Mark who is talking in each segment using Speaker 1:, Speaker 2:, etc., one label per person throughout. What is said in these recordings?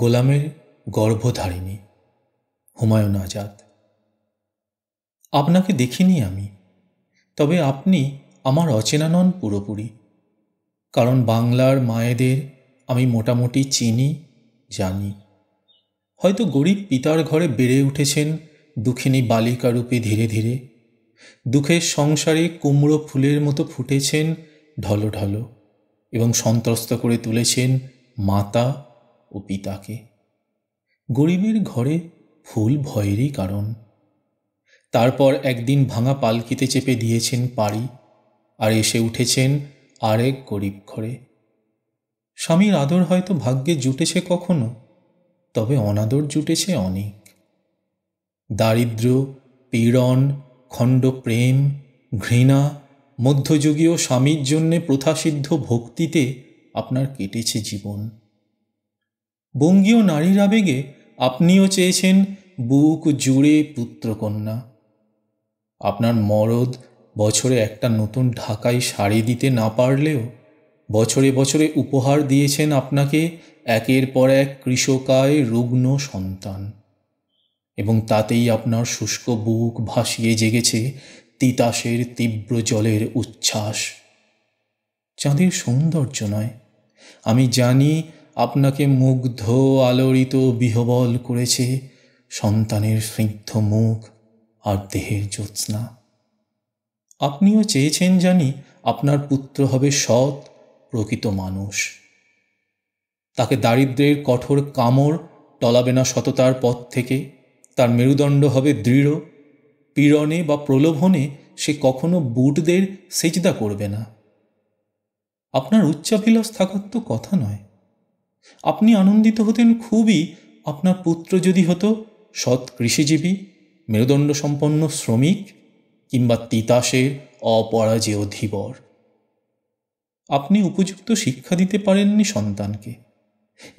Speaker 1: গোলামের গর্ভধারিণী হুমায়ুন আজাদ আপনাকে দেখিনি আমি তবে আপনি আমার অচেনা নন পুরোপুরি কারণ বাংলার মায়েদের আমি মোটামুটি চিনি জানি হয়তো গরিব পিতার ঘরে বেড়ে উঠেছেন দুঃখিনী বালিকা রূপে ধীরে ধীরে দুঃখের সংসারে কুমড়ো ফুলের মতো ফুটেছেন ঢলো ঢলো এবং সন্ত্রস্ত করে তুলেছেন মাতা ও পিতাকে গরিবের ঘরে ফুল ভয়েরই কারণ তারপর একদিন ভাঙা পালকিতে চেপে দিয়েছেন পাড়ি আর এসে উঠেছেন আরেক গরিব ঘরে স্বামীর আদর হয়তো ভাগ্যে জুটেছে কখনো তবে অনাদর জুটেছে অনেক দারিদ্র পীড়ন খণ্ড প্রেম ঘৃণা মধ্যযুগীয় স্বামীর জন্যে প্রথাসিদ্ধ ভক্তিতে আপনার কেটেছে জীবন বঙ্গীয় নারীর আবেগে আপনিও চেয়েছেন বুক জুড়ে পুত্রকন্যা আপনার মরদ বছরে একটা নতুন ঢাকায় শাড়ি দিতে না পারলেও বছরে বছরে উপহার দিয়েছেন আপনাকে একের পর এক কৃষকায় রুগ্ন সন্তান এবং তাতেই আপনার শুষ্ক বুক ভাসিয়ে জেগেছে তিতাসের তীব্র জলের উচ্ছ্বাস চাঁদের সৌন্দর্য নয় আমি জানি আপনাকে মুগ্ধ আলোড়িত বিহবল করেছে সন্তানের স্নিগ্ধ মুখ আর দেহের জ্যোৎস্না আপনিও চেয়েছেন জানি আপনার পুত্র হবে সৎ প্রকৃত মানুষ তাকে দারিদ্রের কঠোর কামড় টলাবে না সততার পথ থেকে তার মেরুদণ্ড হবে দৃঢ় পীড়নে বা প্রলোভনে সে কখনো বুটদের সেচদা করবে না আপনার উচ্চাভিলাষ থাকার তো কথা নয় আপনি আনন্দিত হতেন খুবই আপনার পুত্র যদি হতো সৎ কৃষিজীবী মেরুদণ্ড সম্পন্ন শ্রমিক কিংবা তিতাসের অপরাজেয় ধীবর আপনি উপযুক্ত শিক্ষা দিতে পারেননি সন্তানকে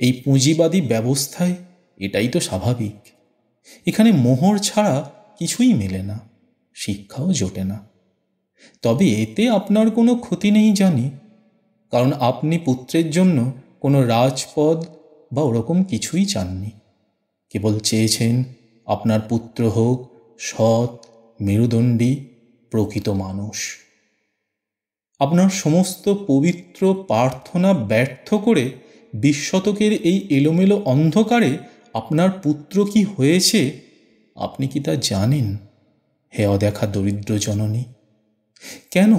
Speaker 1: এই পুঁজিবাদী ব্যবস্থায় এটাই তো স্বাভাবিক এখানে মোহর ছাড়া কিছুই মেলে না শিক্ষাও জোটে না তবে এতে আপনার কোনো ক্ষতি নেই জানি কারণ আপনি পুত্রের জন্য কোনো রাজপদ বা ওরকম কিছুই চাননি কেবল চেয়েছেন আপনার পুত্র হোক সৎ মেরুদণ্ডী প্রকৃত মানুষ আপনার সমস্ত পবিত্র প্রার্থনা ব্যর্থ করে বিশ শতকের এই এলোমেলো অন্ধকারে আপনার পুত্র কি হয়েছে আপনি কি তা জানেন হে অদেখা দরিদ্র জননী কেন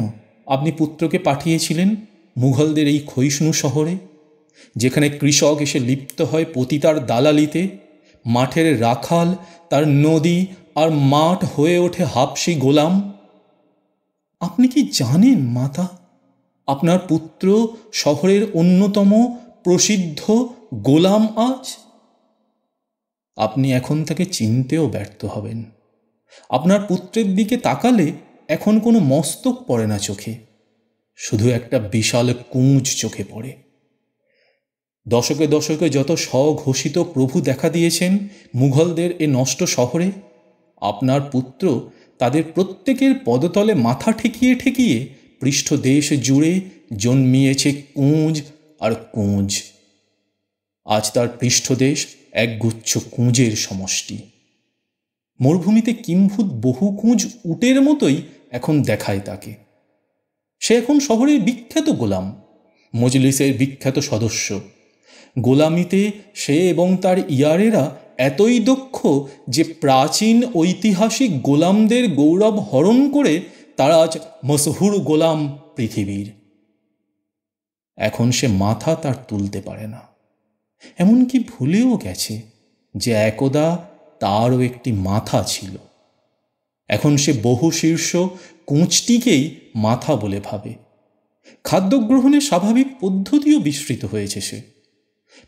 Speaker 1: আপনি পুত্রকে পাঠিয়েছিলেন মুঘলদের এই ক্ষয়িষ্ণু শহরে যেখানে কৃষক এসে লিপ্ত হয় পতিতার দালালিতে মাঠের রাখাল তার নদী আর মাঠ হয়ে ওঠে হাফসি গোলাম আপনি কি জানেন মাতা আপনার পুত্র শহরের অন্যতম প্রসিদ্ধ গোলাম আজ আপনি এখন তাকে চিনতেও ব্যর্থ হবেন আপনার পুত্রের দিকে তাকালে এখন কোনো মস্তক পড়ে না চোখে শুধু একটা বিশাল কুঁজ চোখে পড়ে দশকে দশকে যত স্বঘোষিত প্রভু দেখা দিয়েছেন মুঘলদের এ নষ্ট শহরে আপনার পুত্র তাদের প্রত্যেকের পদতলে মাথা ঠেকিয়ে ঠেকিয়ে পৃষ্ঠদেশ জুড়ে জন্মিয়েছে কুঁজ আর কুঁজ আজ তার পৃষ্ঠদেশ একগুচ্ছ কুঁজের সমষ্টি মরুভূমিতে কিম্ভূত বহু কুঁজ উটের মতোই এখন দেখায় তাকে সে এখন শহরের বিখ্যাত গোলাম মজলিসের বিখ্যাত সদস্য গোলামিতে সে এবং তার ইয়ারেরা এতই দক্ষ যে প্রাচীন ঐতিহাসিক গোলামদের গৌরব হরণ করে তারা আজ মসহুর গোলাম পৃথিবীর এখন সে মাথা তার তুলতে পারে না এমনকি ভুলেও গেছে যে একদা তারও একটি মাথা ছিল এখন সে বহু শীর্ষ কুঁচটিকেই মাথা বলে ভাবে খাদ্য গ্রহণের স্বাভাবিক পদ্ধতিও বিস্মৃত হয়েছে সে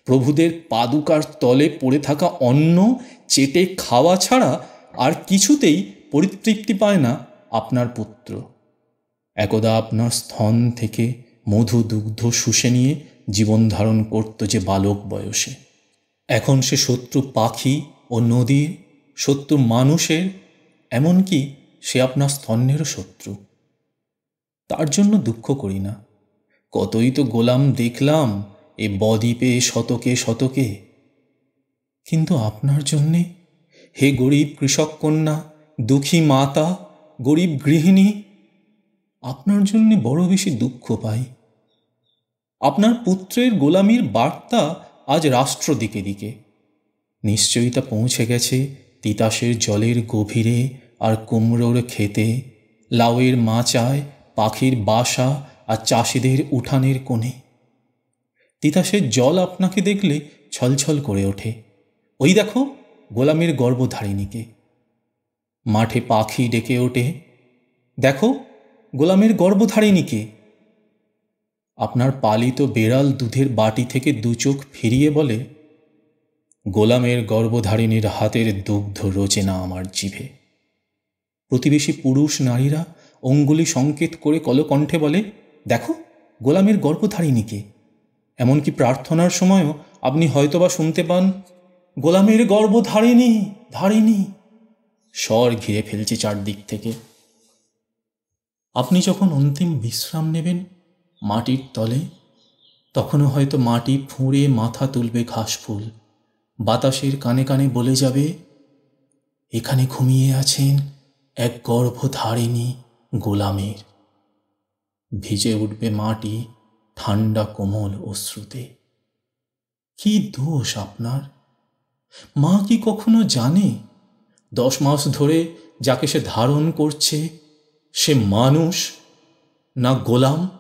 Speaker 1: প্রভুদের পাদুকার তলে পড়ে থাকা অন্ন চেটে খাওয়া ছাড়া আর কিছুতেই পরিতৃপ্তি পায় না আপনার পুত্র একদা আপনার স্থন থেকে মধু দুগ্ধ শুষে নিয়ে জীবন ধারণ করত যে বালক বয়সে এখন সে শত্রু পাখি ও নদীর শত্রু মানুষের এমনকি সে আপনার স্তন্যেরও শত্রু তার জন্য দুঃখ করি না কতই তো গোলাম দেখলাম এ বদ্বীপে শতকে শতকে কিন্তু আপনার জন্যে হে গরিব কৃষক কন্যা দুঃখী মাতা গরিব গৃহিণী আপনার জন্যে বড় বেশি দুঃখ পাই আপনার পুত্রের গোলামির বার্তা আজ রাষ্ট্র দিকে দিকে নিশ্চয়ই তা পৌঁছে গেছে তিতাসের জলের গভীরে আর কুমড়োর খেতে লাউয়ের মাচায় পাখির বাসা আর চাষিদের উঠানের কোণে তিতাসের জল আপনাকে দেখলে ছলছল করে ওঠে ওই দেখো গোলামের গর্বধারিণীকে মাঠে পাখি ডেকে ওঠে দেখো গোলামের গর্বধারিণীকে আপনার পালিত বেড়াল দুধের বাটি থেকে দু চোখ ফিরিয়ে বলে গোলামের গর্বধারিণীর হাতের দুগ্ধ রোচে না আমার জিভে প্রতিবেশী পুরুষ নারীরা অঙ্গুলি সংকেত করে কলকণ্ঠে বলে দেখো গোলামের গর্বধারিণীকে এমনকি প্রার্থনার সময়ও আপনি হয়তোবা শুনতে পান গোলামের গর্ব ধারিনি ধারিনি স্বর ঘিরে ফেলছে চারদিক থেকে আপনি যখন অন্তিম বিশ্রাম নেবেন মাটির তলে তখনও হয়তো মাটি ফুঁড়ে মাথা তুলবে ঘাসফুল বাতাসের কানে কানে বলে যাবে এখানে ঘুমিয়ে আছেন এক গর্ভ ধারিনী গোলামের ভিজে উঠবে মাটি ঠান্ডা কোমল অশ্রুতে কি দোষ আপনার মা কি কখনো জানে দশ মাস ধরে যাকে সে ধারণ করছে সে মানুষ না গোলাম